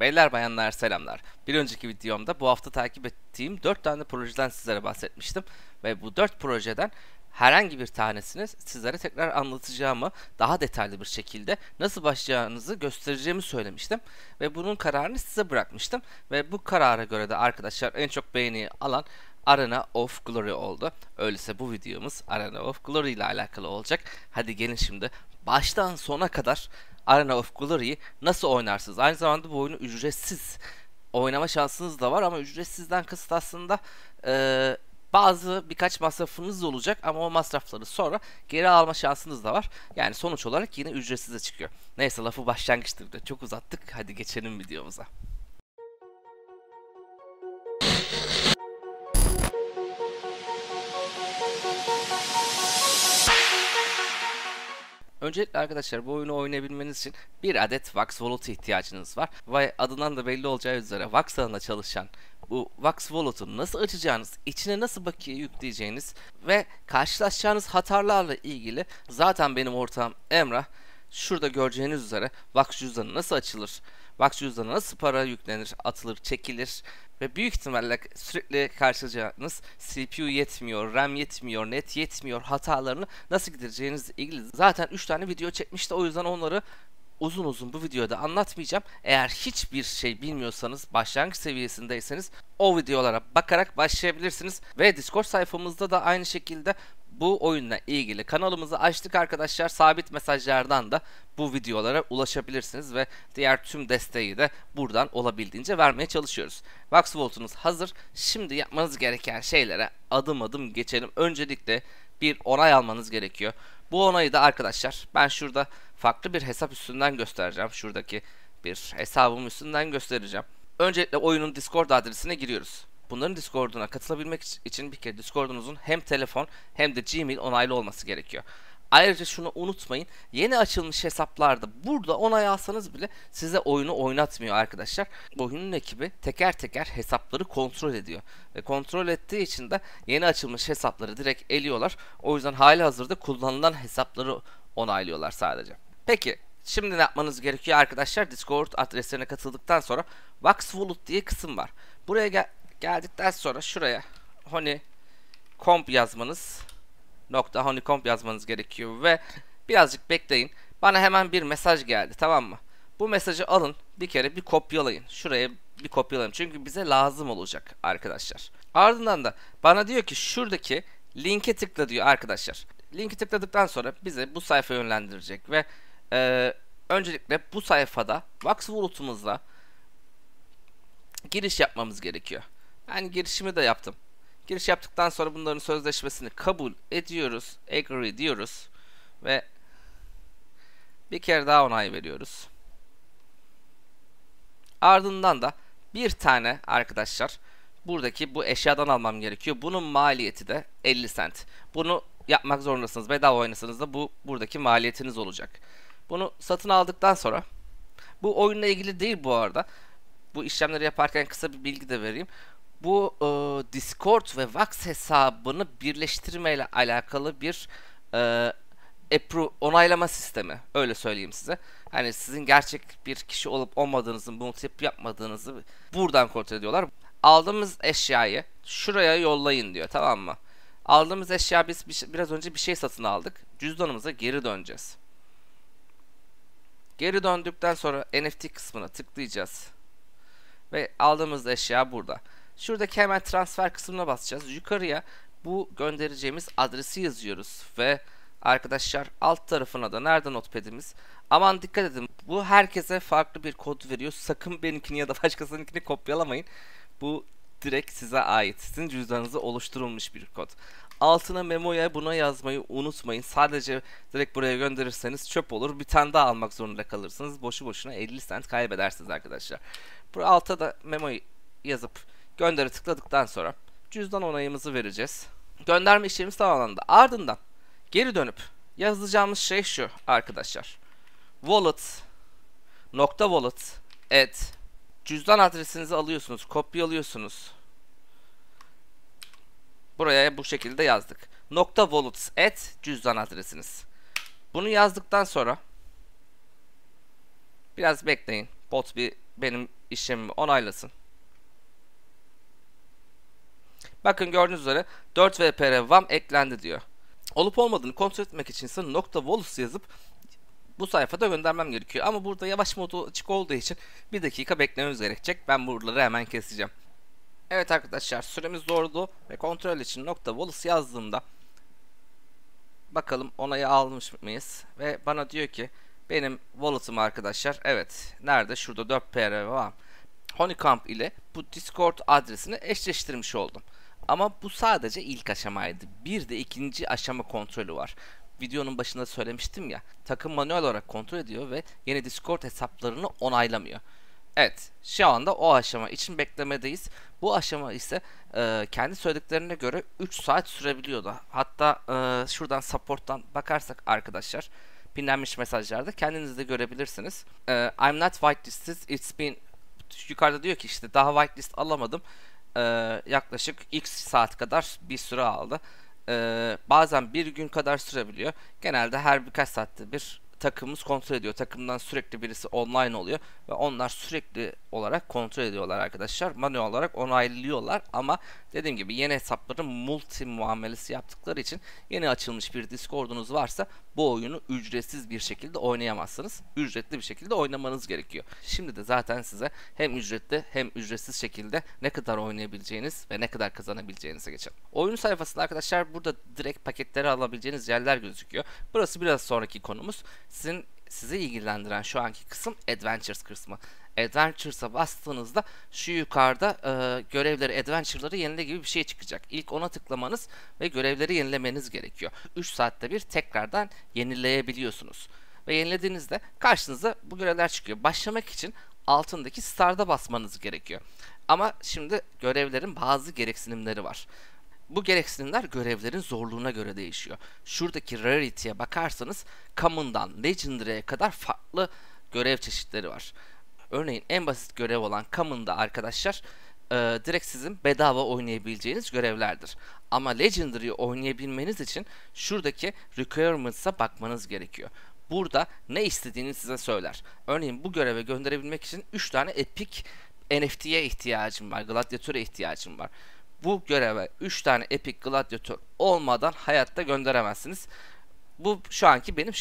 Beyler bayanlar selamlar. Bir önceki videomda bu hafta takip ettiğim 4 tane projeden sizlere bahsetmiştim. Ve bu 4 projeden herhangi bir tanesini sizlere tekrar anlatacağımı daha detaylı bir şekilde nasıl başlayacağınızı göstereceğimi söylemiştim. Ve bunun kararını size bırakmıştım. Ve bu karara göre de arkadaşlar en çok beğeni alan Arena of Glory oldu. Öyleyse bu videomuz Arena of Glory ile alakalı olacak. Hadi gelin şimdi baştan sona kadar Arena of Glory'yi nasıl oynarsınız? Aynı zamanda bu oyunu ücretsiz oynama şansınız da var ama ücretsizden kısıt aslında e, bazı birkaç masrafınız olacak ama o masrafları sonra geri alma şansınız da var. Yani sonuç olarak yine ücretsize çıkıyor. Neyse lafı da Çok uzattık. Hadi geçelim videomuza. Öncelikle arkadaşlar bu oyunu oynayabilmeniz için bir adet Vax Wallet'ı ihtiyacınız var. Ve adından da belli olacağı üzere Vax alanında çalışan bu Vax Wallet'u nasıl açacağınız, içine nasıl bakiye yükleyeceğiniz ve karşılaşacağınız hatarlarla ilgili zaten benim ortağım Emrah şurada göreceğiniz üzere Vax cüzdanı nasıl açılır, Vax cüzdanı nasıl para yüklenir, atılır, çekilir ve büyük ihtimalle sürekli karşılayacağınız CPU yetmiyor, RAM yetmiyor, net yetmiyor hatalarını nasıl gidereceğinizle ilgili zaten 3 tane video çekmişti o yüzden onları uzun uzun bu videoda anlatmayacağım. Eğer hiçbir şey bilmiyorsanız, başlangıç seviyesindeyseniz o videolara bakarak başlayabilirsiniz. Ve Discord sayfamızda da aynı şekilde bu oyunla ilgili kanalımızı açtık arkadaşlar. Sabit mesajlardan da bu videolara ulaşabilirsiniz ve diğer tüm desteği de buradan olabildiğince vermeye çalışıyoruz. VaxVolt'unuz hazır. Şimdi yapmanız gereken şeylere adım adım geçelim. Öncelikle bir onay almanız gerekiyor. Bu onayı da arkadaşlar ben şurada farklı bir hesap üstünden göstereceğim. Şuradaki bir hesabım üstünden göstereceğim. Öncelikle oyunun Discord adresine giriyoruz. Bunların Discord'una katılabilmek için bir kere Discord'unuzun hem telefon hem de Gmail onaylı olması gerekiyor. Ayrıca şunu unutmayın. Yeni açılmış hesaplarda burada onay alsanız bile size oyunu oynatmıyor arkadaşlar. Oyunun ekibi teker teker hesapları kontrol ediyor. Ve kontrol ettiği için de yeni açılmış hesapları direkt eliyorlar. O yüzden hali hazırda kullanılan hesapları onaylıyorlar sadece. Peki şimdi ne yapmanız gerekiyor arkadaşlar? Discord adreslerine katıldıktan sonra Wax Wallet diye kısım var. Buraya gel Geldikten sonra şuraya honey comp yazmanız nokta comp yazmanız gerekiyor ve birazcık bekleyin. Bana hemen bir mesaj geldi tamam mı? Bu mesajı alın bir kere bir kopyalayın. Şuraya bir kopyalayın çünkü bize lazım olacak arkadaşlar. Ardından da bana diyor ki şuradaki linke tıkla diyor arkadaşlar. Linki tıkladıktan sonra bize bu sayfa yönlendirecek ve e, öncelikle bu sayfada Vax Wallet'ımızla giriş yapmamız gerekiyor. Yani girişimi de yaptım. Giriş yaptıktan sonra bunların sözleşmesini kabul ediyoruz. Agree diyoruz. Ve bir kere daha onay veriyoruz. Ardından da bir tane arkadaşlar buradaki bu eşyadan almam gerekiyor. Bunun maliyeti de 50 cent. Bunu yapmak zorundasınız. Bedava oynasanız da bu buradaki maliyetiniz olacak. Bunu satın aldıktan sonra bu oyunla ilgili değil bu arada. Bu işlemleri yaparken kısa bir bilgi de vereyim bu e, Discord ve Vax hesabını birleştirmeyle alakalı bir e, appro onaylama sistemi. Öyle söyleyeyim size. Hani sizin gerçek bir kişi olup olmadığınızı, bunu tip yapmadığınızı buradan kontrol ediyorlar. Aldığımız eşyayı şuraya yollayın diyor tamam mı? Aldığımız eşya biz şey, biraz önce bir şey satın aldık. Cüzdanımıza geri döneceğiz. Geri döndükten sonra NFT kısmına tıklayacağız. Ve aldığımız eşya burada. Şuradaki hemen transfer kısmına basacağız. Yukarıya bu göndereceğimiz adresi yazıyoruz ve arkadaşlar alt tarafına da nerede notpad'imiz? Aman dikkat edin bu herkese farklı bir kod veriyor. Sakın benimkini ya da başkasınınkini kopyalamayın. Bu direkt size ait. Sizin cüzdanınıza oluşturulmuş bir kod. Altına memoya buna yazmayı unutmayın. Sadece direkt buraya gönderirseniz çöp olur. Bir tane daha almak zorunda kalırsınız. Boşu boşuna 50 cent kaybedersiniz arkadaşlar. Bu alta da memoyu yazıp Göndere tıkladıktan sonra cüzdan onayımızı vereceğiz. Gönderme işlemi tamamlandı. Ardından geri dönüp yazacağımız şey şu arkadaşlar. Wallet nokta wallet at cüzdan adresinizi alıyorsunuz, kopyalıyorsunuz. Buraya bu şekilde yazdık. Nokta wallet. at cüzdan adresiniz. Bunu yazdıktan sonra biraz bekleyin. Bot bir benim işlemimi onaylasın. Bakın gördüğünüz üzere 4 VPR VAM eklendi diyor. Olup olmadığını kontrol etmek için ise nokta volus yazıp bu sayfada göndermem gerekiyor. Ama burada yavaş modu açık olduğu için bir dakika beklememiz gerekecek. Ben buraları hemen keseceğim. Evet arkadaşlar süremiz doğruldu ve kontrol için nokta volus yazdığımda bakalım onayı almış mıyız ve bana diyor ki benim wallet'ım arkadaşlar evet nerede şurada 4 PR var. Honeycomb ile bu Discord adresini eşleştirmiş oldum. Ama bu sadece ilk aşamaydı. Bir de ikinci aşama kontrolü var. Videonun başında söylemiştim ya. Takım manuel olarak kontrol ediyor ve yeni Discord hesaplarını onaylamıyor. Evet, şu anda o aşama için beklemedeyiz. Bu aşama ise e, kendi söylediklerine göre 3 saat sürebiliyordu. Hatta e, şuradan support'tan bakarsak arkadaşlar pinlenmiş mesajlarda kendiniz de görebilirsiniz. E, I'm not whitelisted, it's been yukarıda diyor ki işte daha whitelist alamadım e, yaklaşık x saat kadar bir süre aldı. E, bazen bir gün kadar sürebiliyor. Genelde her birkaç saatte bir takımımız kontrol ediyor. Takımdan sürekli birisi online oluyor ve onlar sürekli olarak kontrol ediyorlar arkadaşlar. Manuel olarak onaylıyorlar ama dediğim gibi yeni hesapların multi muamelesi yaptıkları için yeni açılmış bir Discord'unuz varsa bu oyunu ücretsiz bir şekilde oynayamazsınız. Ücretli bir şekilde oynamanız gerekiyor. Şimdi de zaten size hem ücretli hem ücretsiz şekilde ne kadar oynayabileceğiniz ve ne kadar kazanabileceğinize geçelim. Oyun sayfasında arkadaşlar burada direkt paketleri alabileceğiniz yerler gözüküyor. Burası biraz sonraki konumuz. Sizin sizi ilgilendiren şu anki kısım Adventures kısmı. Adventures'a bastığınızda şu yukarıda e, görevleri, adventure'ları yenile gibi bir şey çıkacak. İlk ona tıklamanız ve görevleri yenilemeniz gerekiyor. 3 saatte bir tekrardan yenileyebiliyorsunuz. Ve yenilediğinizde karşınıza bu görevler çıkıyor. Başlamak için altındaki start'a basmanız gerekiyor. Ama şimdi görevlerin bazı gereksinimleri var. Bu gereksinimler görevlerin zorluğuna göre değişiyor. Şuradaki rarity'ye bakarsanız common'dan legendary'e kadar farklı görev çeşitleri var. Örneğin en basit görev olan Common'da arkadaşlar e, direkt sizin bedava oynayabileceğiniz görevlerdir. Ama Legendary'i oynayabilmeniz için şuradaki requirements'a bakmanız gerekiyor. Burada ne istediğini size söyler. Örneğin bu göreve gönderebilmek için 3 tane epic NFT'ye ihtiyacım var, gladyatöre ihtiyacım var. Bu göreve 3 tane epic gladiator olmadan hayatta gönderemezsiniz. Bu şu anki benim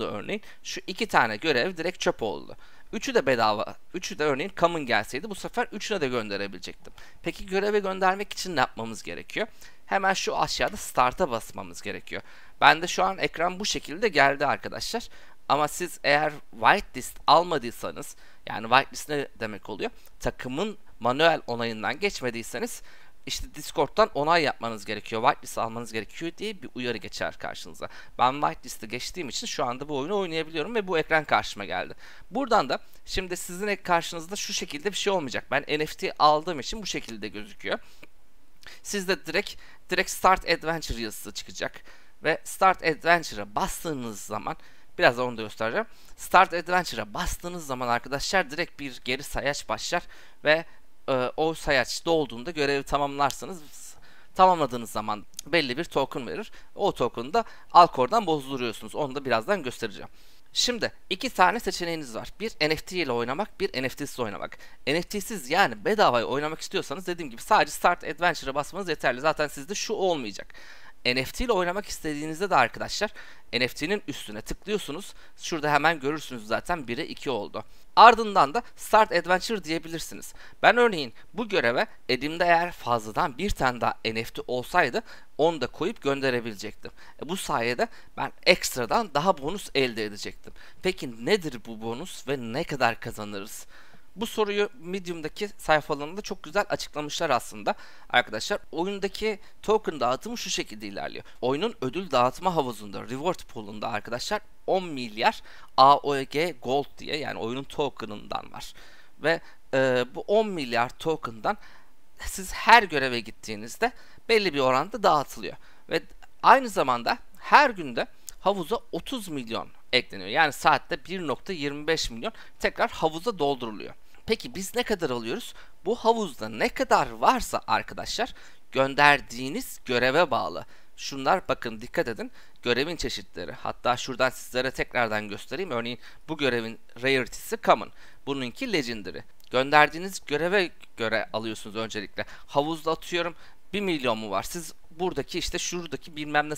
da örneğin. Şu iki tane görev direkt çöp oldu. Üçü de bedava. Üçü de örneğin common gelseydi bu sefer üçüne de gönderebilecektim. Peki göreve göndermek için ne yapmamız gerekiyor? Hemen şu aşağıda start'a basmamız gerekiyor. Ben de şu an ekran bu şekilde geldi arkadaşlar. Ama siz eğer whitelist almadıysanız yani whitelist ne demek oluyor? Takımın manuel onayından geçmediyseniz işte Discord'dan onay yapmanız gerekiyor, whitelist almanız gerekiyor diye bir uyarı geçer karşınıza. Ben whitelist'e geçtiğim için şu anda bu oyunu oynayabiliyorum ve bu ekran karşıma geldi. Buradan da şimdi sizin karşınızda şu şekilde bir şey olmayacak. Ben NFT aldığım için bu şekilde gözüküyor. Sizde direkt direkt Start Adventure yazısı çıkacak ve Start Adventure'a bastığınız zaman Biraz da onu da göstereceğim. Start Adventure'a bastığınız zaman arkadaşlar direkt bir geri sayaç başlar ve e, o sayaçta dolduğunda görevi tamamlarsanız tamamladığınız zaman belli bir token verir. O token'ı da Alcor'dan bozduruyorsunuz. Onu da birazdan göstereceğim. Şimdi iki tane seçeneğiniz var. Bir NFT ile oynamak, bir NFT'siz oynamak. NFT'siz yani bedavaya oynamak istiyorsanız dediğim gibi sadece Start Adventure'a basmanız yeterli. Zaten sizde şu olmayacak. NFT ile oynamak istediğinizde de arkadaşlar NFT'nin üstüne tıklıyorsunuz. Şurada hemen görürsünüz zaten 1'e 2 oldu. Ardından da Start Adventure diyebilirsiniz. Ben örneğin bu göreve edimde eğer fazladan bir tane daha NFT olsaydı onu da koyup gönderebilecektim. E bu sayede ben ekstradan daha bonus elde edecektim. Peki nedir bu bonus ve ne kadar kazanırız? Bu soruyu Medium'daki sayfalarında çok güzel açıklamışlar aslında arkadaşlar. Oyundaki token dağıtımı şu şekilde ilerliyor. Oyunun ödül dağıtma havuzunda, reward pool'unda arkadaşlar 10 milyar AOG Gold diye yani oyunun token'ından var. Ve e, bu 10 milyar token'dan siz her göreve gittiğinizde belli bir oranda dağıtılıyor. Ve aynı zamanda her günde havuza 30 milyon ekleniyor. Yani saatte 1.25 milyon tekrar havuza dolduruluyor. Peki biz ne kadar alıyoruz? Bu havuzda ne kadar varsa arkadaşlar gönderdiğiniz göreve bağlı. Şunlar bakın dikkat edin görevin çeşitleri. Hatta şuradan sizlere tekrardan göstereyim. Örneğin bu görevin rarity'si common. Bununki legendary. Gönderdiğiniz göreve göre alıyorsunuz öncelikle. Havuzda atıyorum 1 milyon mu var? Siz buradaki işte şuradaki bilmem ne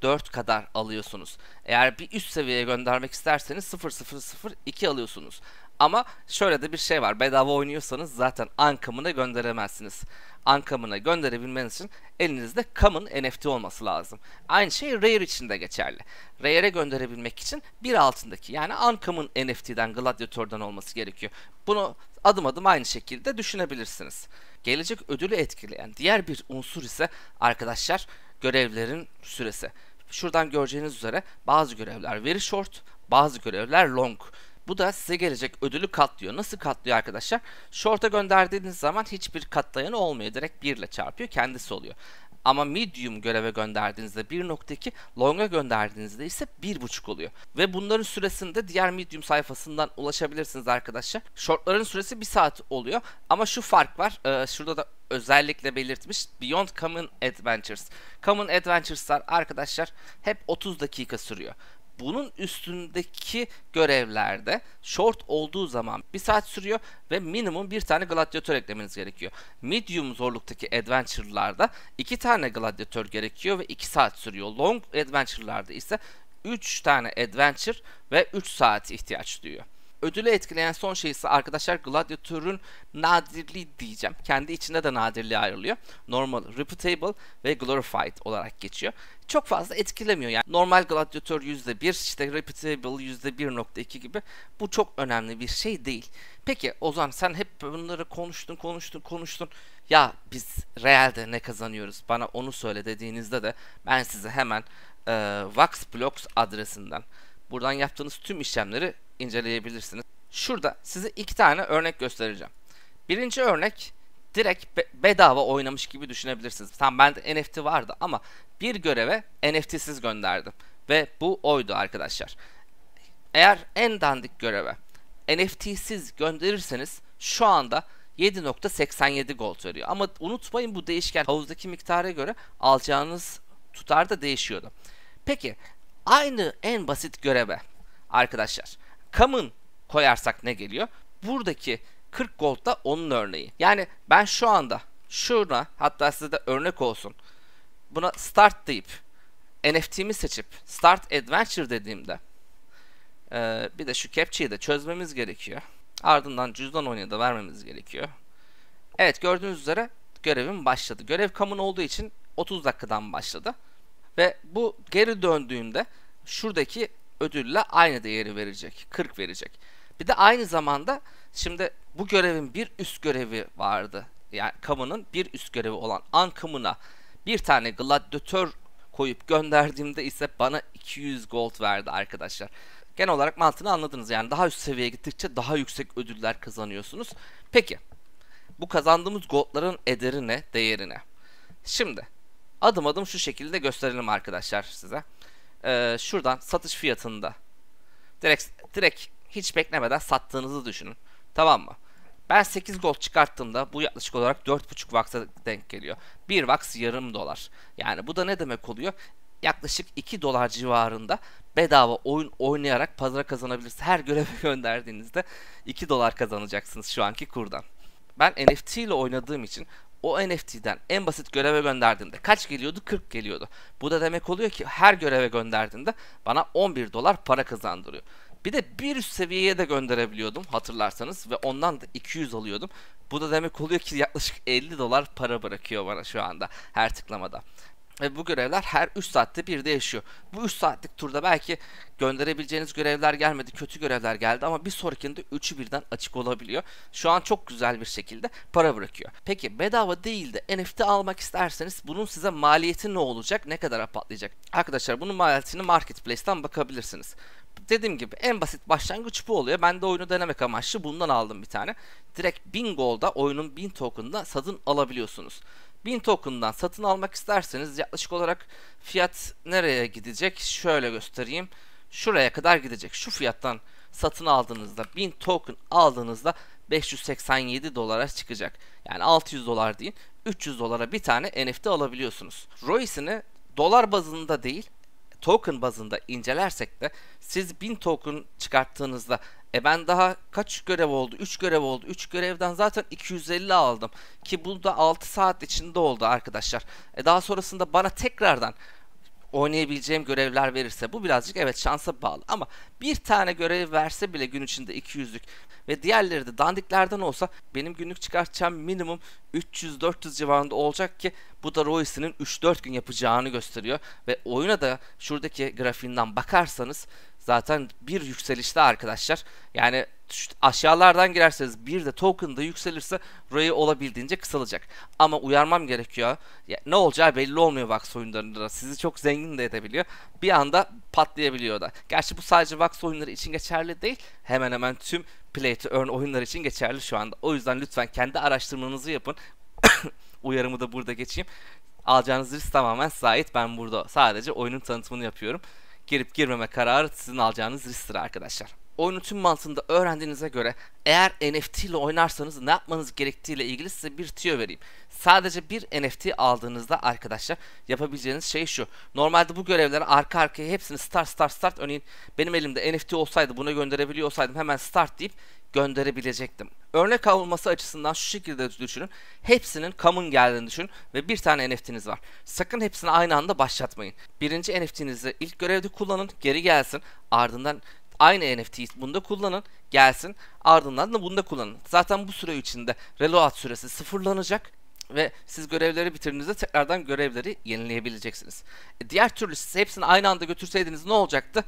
0004 kadar alıyorsunuz. Eğer bir üst seviyeye göndermek isterseniz 0002 alıyorsunuz. Ama şöyle de bir şey var. Bedava oynuyorsanız zaten Ankam'ına gönderemezsiniz. Ankam'ına gönderebilmeniz için elinizde Kam'ın NFT olması lazım. Aynı şey Rare için de geçerli. Rare'e gönderebilmek için bir altındaki yani Ankam'ın NFT'den Gladiator'dan olması gerekiyor. Bunu adım adım aynı şekilde düşünebilirsiniz. Gelecek ödülü etkileyen diğer bir unsur ise arkadaşlar görevlerin süresi. Şuradan göreceğiniz üzere bazı görevler very short, bazı görevler long. Bu da size gelecek ödülü katlıyor. Nasıl katlıyor arkadaşlar? Short'a gönderdiğiniz zaman hiçbir katlayanı olmuyor. Direkt 1 ile çarpıyor. Kendisi oluyor. Ama medium göreve gönderdiğinizde 1.2, long'a gönderdiğinizde ise 1.5 oluyor. Ve bunların süresinde diğer medium sayfasından ulaşabilirsiniz arkadaşlar. Short'ların süresi 1 saat oluyor. Ama şu fark var. Ee, şurada da özellikle belirtmiş Beyond Common Adventures. Common Adventures'lar arkadaşlar hep 30 dakika sürüyor. Bunun üstündeki görevlerde short olduğu zaman bir saat sürüyor ve minimum bir tane gladyatör eklemeniz gerekiyor. Medium zorluktaki adventure'larda iki tane gladyatör gerekiyor ve iki saat sürüyor. Long adventure'larda ise 3 tane adventure ve 3 saat ihtiyaç duyuyor. Ödülü etkileyen son şey ise arkadaşlar Gladiator'un nadirliği diyeceğim. Kendi içinde de nadirliğe ayrılıyor. Normal, Reputable ve Glorified olarak geçiyor çok fazla etkilemiyor. Yani normal gladyatör %1, işte repeatable %1.2 gibi bu çok önemli bir şey değil. Peki Ozan sen hep bunları konuştun, konuştun, konuştun. Ya biz realde ne kazanıyoruz? Bana onu söyle dediğinizde de ben size hemen e, Vaxblocks adresinden buradan yaptığınız tüm işlemleri inceleyebilirsiniz. Şurada size iki tane örnek göstereceğim. Birinci örnek direkt bedava oynamış gibi düşünebilirsiniz. Tam bende NFT vardı ama bir göreve NFT'siz gönderdim. Ve bu oydu arkadaşlar. Eğer en dandik göreve NFT'siz gönderirseniz şu anda 7.87 gold veriyor. Ama unutmayın bu değişken havuzdaki miktara göre alacağınız tutar da değişiyordu. Peki aynı en basit göreve arkadaşlar common koyarsak ne geliyor? Buradaki 40 gold da onun örneği. Yani ben şu anda şuna hatta size de örnek olsun. Buna start deyip NFT'mi seçip start adventure dediğimde ee, bir de şu captcha'yı da çözmemiz gerekiyor. Ardından cüzdan oyuna da vermemiz gerekiyor. Evet gördüğünüz üzere görevim başladı. Görev kamun olduğu için 30 dakikadan başladı. Ve bu geri döndüğümde şuradaki ödülle aynı değeri verecek. 40 verecek. Bir de aynı zamanda şimdi bu görevin bir üst görevi vardı. Yani kamunun bir üst görevi olan ankamına bir tane gladyatör koyup gönderdiğimde ise bana 200 gold verdi arkadaşlar. Genel olarak mantığını anladınız. Yani daha üst seviyeye gittikçe daha yüksek ödüller kazanıyorsunuz. Peki bu kazandığımız goldların ederi ne, değeri ne? Şimdi adım adım şu şekilde gösterelim arkadaşlar size. Ee, şuradan satış fiyatında direkt, direkt hiç beklemeden sattığınızı düşünün. Tamam mı? Ben 8 gol çıkarttığımda bu yaklaşık olarak 4,5 Vax'a denk geliyor. 1 Vax yarım dolar. Yani bu da ne demek oluyor? Yaklaşık 2 dolar civarında bedava oyun oynayarak pazara kazanabilirsiniz. Her göreve gönderdiğinizde 2 dolar kazanacaksınız şu anki kurdan. Ben NFT ile oynadığım için o NFT'den en basit göreve gönderdiğimde kaç geliyordu? 40 geliyordu. Bu da demek oluyor ki her göreve gönderdiğimde bana 11 dolar para kazandırıyor. Bir de bir üst seviyeye de gönderebiliyordum hatırlarsanız ve ondan da 200 alıyordum. Bu da demek oluyor ki yaklaşık 50 dolar para bırakıyor bana şu anda her tıklamada. Ve bu görevler her 3 saatte bir değişiyor. Bu 3 saatlik turda belki gönderebileceğiniz görevler gelmedi, kötü görevler geldi ama bir sonrakinde 3'ü birden açık olabiliyor. Şu an çok güzel bir şekilde para bırakıyor. Peki bedava değil de NFT almak isterseniz bunun size maliyeti ne olacak, ne kadar patlayacak? Arkadaşlar bunun maliyetini Marketplace'ten bakabilirsiniz dediğim gibi en basit başlangıç bu oluyor. Ben de oyunu denemek amaçlı bundan aldım bir tane. Direkt 1000 golda oyunun 1000 token'da satın alabiliyorsunuz. 1000 token'dan satın almak isterseniz yaklaşık olarak fiyat nereye gidecek? Şöyle göstereyim. Şuraya kadar gidecek. Şu fiyattan satın aldığınızda 1000 token aldığınızda 587 dolara çıkacak. Yani 600 dolar değil 300 dolara bir tane NFT alabiliyorsunuz. ROI'sini dolar bazında değil token bazında incelersek de siz 1000 token çıkarttığınızda e ben daha kaç görev oldu? 3 görev oldu. 3 görevden zaten 250 aldım. Ki bu da 6 saat içinde oldu arkadaşlar. E daha sonrasında bana tekrardan oynayabileceğim görevler verirse bu birazcık evet şansa bağlı ama bir tane görev verse bile gün içinde 200'lük ve diğerleri de dandiklerden olsa benim günlük çıkartacağım minimum 300-400 civarında olacak ki bu da Royce'nin 3-4 gün yapacağını gösteriyor ve oyuna da şuradaki grafiğinden bakarsanız zaten bir yükselişte arkadaşlar. Yani aşağılardan girerseniz bir de token da yükselirse burayı olabildiğince kısalacak. Ama uyarmam gerekiyor. Ya, ne olacağı belli olmuyor VAX oyunlarında. Sizi çok zengin de edebiliyor. Bir anda patlayabiliyor da. Gerçi bu sadece VAX oyunları için geçerli değil. Hemen hemen tüm Play to Earn oyunları için geçerli şu anda. O yüzden lütfen kendi araştırmanızı yapın. Uyarımı da burada geçeyim. Alacağınız risk tamamen sahip. Ben burada sadece oyunun tanıtımını yapıyorum girip girmeme kararı sizin alacağınız risktir arkadaşlar. Oyunun tüm mantığını öğrendiğinize göre eğer NFT ile oynarsanız ne yapmanız gerektiğiyle ilgili size bir tüyo vereyim. Sadece bir NFT aldığınızda arkadaşlar yapabileceğiniz şey şu. Normalde bu görevleri arka arkaya hepsini start start start örneğin benim elimde NFT olsaydı buna gönderebiliyor olsaydım hemen start deyip gönderebilecektim. Örnek alınması açısından şu şekilde düşünün. Hepsinin common geldiğini düşünün ve bir tane NFT'niz var. Sakın hepsini aynı anda başlatmayın. Birinci NFT'nizi ilk görevde kullanın, geri gelsin. Ardından aynı NFT'yi bunda kullanın, gelsin. Ardından da bunda kullanın. Zaten bu süre içinde reload süresi sıfırlanacak ve siz görevleri bitirdiğinizde tekrardan görevleri yenileyebileceksiniz. E, diğer türlü siz hepsini aynı anda götürseydiniz ne olacaktı?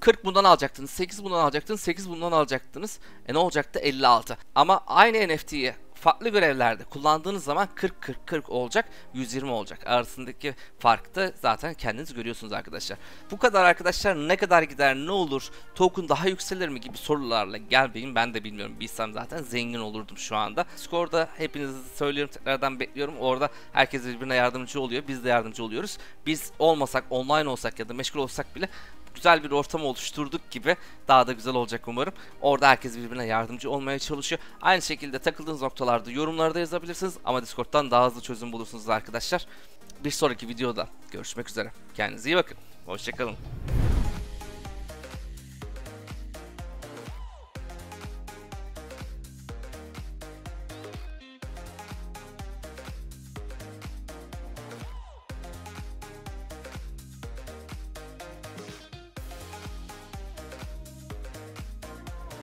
40 bundan alacaktınız, 8 bundan alacaktınız, 8 bundan alacaktınız. E ne olacaktı? 56. Ama aynı NFT'yi farklı görevlerde kullandığınız zaman 40-40-40 olacak, 120 olacak. Arasındaki farkı da zaten kendiniz görüyorsunuz arkadaşlar. Bu kadar arkadaşlar ne kadar gider, ne olur, token daha yükselir mi gibi sorularla gelmeyin. Ben de bilmiyorum, bilsem zaten zengin olurdum şu anda. Discord'da hepinizi söylüyorum, tekrardan bekliyorum. Orada herkes birbirine yardımcı oluyor, biz de yardımcı oluyoruz. Biz olmasak, online olsak ya da meşgul olsak bile güzel bir ortam oluşturduk gibi daha da güzel olacak umarım. Orada herkes birbirine yardımcı olmaya çalışıyor. Aynı şekilde takıldığınız noktalarda yorumlarda yazabilirsiniz ama Discord'dan daha hızlı çözüm bulursunuz arkadaşlar. Bir sonraki videoda görüşmek üzere. Kendinize iyi bakın. Hoşçakalın.